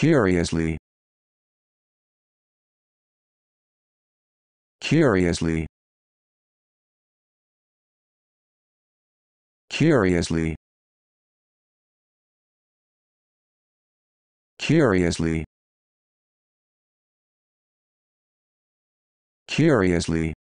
Curiously. Curiously. Curiously. Curiously. Curiously.